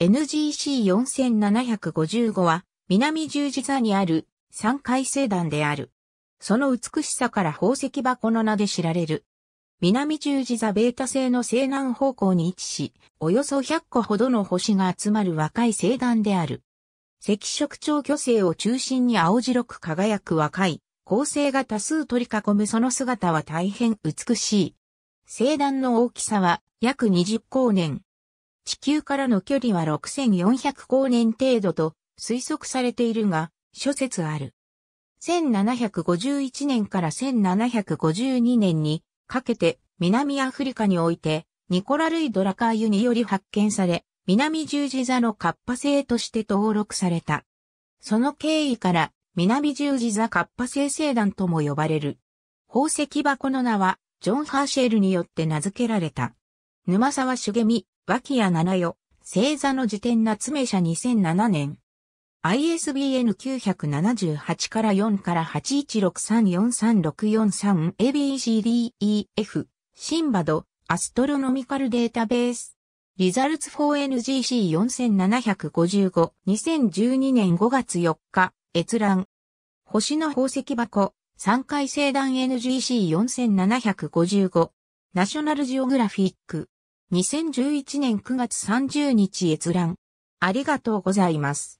NGC4755 は南十字座にある3階星団である。その美しさから宝石箱の名で知られる。南十字座ベータ星の西南方向に位置し、およそ100個ほどの星が集まる若い星団である。赤色超巨星を中心に青白く輝く若い、恒星が多数取り囲むその姿は大変美しい。星団の大きさは約20光年。地球からの距離は6400光年程度と推測されているが、諸説ある。1751年から1752年にかけて南アフリカにおいてニコラ・ルイ・ドラカーユにより発見され、南十字座のカッパ星として登録された。その経緯から南十字座カッパ星星団とも呼ばれる。宝石箱の名はジョン・ハーシェルによって名付けられた。沼沢茂美、脇谷七代、星座の辞典夏目社2007年。ISBN 978から4から81634364 ABCDEF シンバドアストロノミカルデータベースリザルツ 4NGC4755 2012年5月4日閲覧星の宝石箱3回星団 NGC4755 ナショナルジオグラフィック2011年9月30日閲覧。ありがとうございます。